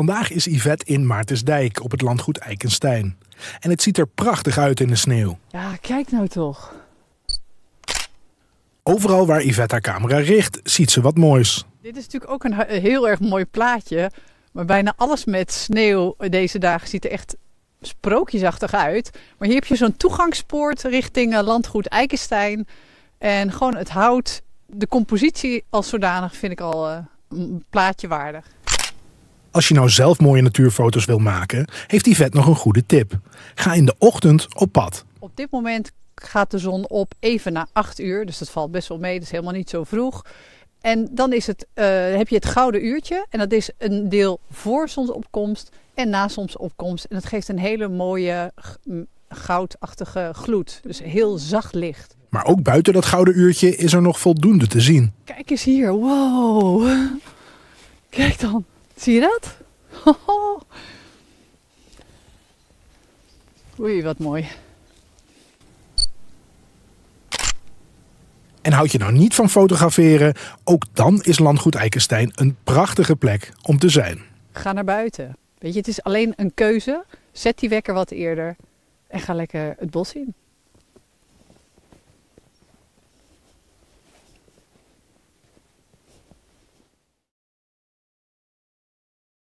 Vandaag is Yvette in Maartensdijk op het landgoed Eikenstein. En het ziet er prachtig uit in de sneeuw. Ja, kijk nou toch. Overal waar Yvette haar camera richt, ziet ze wat moois. Dit is natuurlijk ook een heel erg mooi plaatje. Maar bijna alles met sneeuw deze dagen ziet er echt sprookjesachtig uit. Maar hier heb je zo'n toegangspoort richting eh, landgoed Eikenstein. En gewoon het hout, de compositie als zodanig vind ik al een eh, plaatje waardig. Als je nou zelf mooie natuurfoto's wil maken, heeft die VET nog een goede tip. Ga in de ochtend op pad. Op dit moment gaat de zon op even na 8 uur, dus dat valt best wel mee, dat is helemaal niet zo vroeg. En dan is het, eh, heb je het gouden uurtje. En dat is een deel voor zonsopkomst en na zonsopkomst. En dat geeft een hele mooie goudachtige gloed. Dus heel zacht licht. Maar ook buiten dat gouden uurtje is er nog voldoende te zien. Kijk eens hier. Wow. Kijk dan. Zie je dat? Oei, wat mooi. En houd je nou niet van fotograferen? Ook dan is Landgoed Eikenstein een prachtige plek om te zijn. Ga naar buiten. Weet je, het is alleen een keuze. Zet die wekker wat eerder en ga lekker het bos in.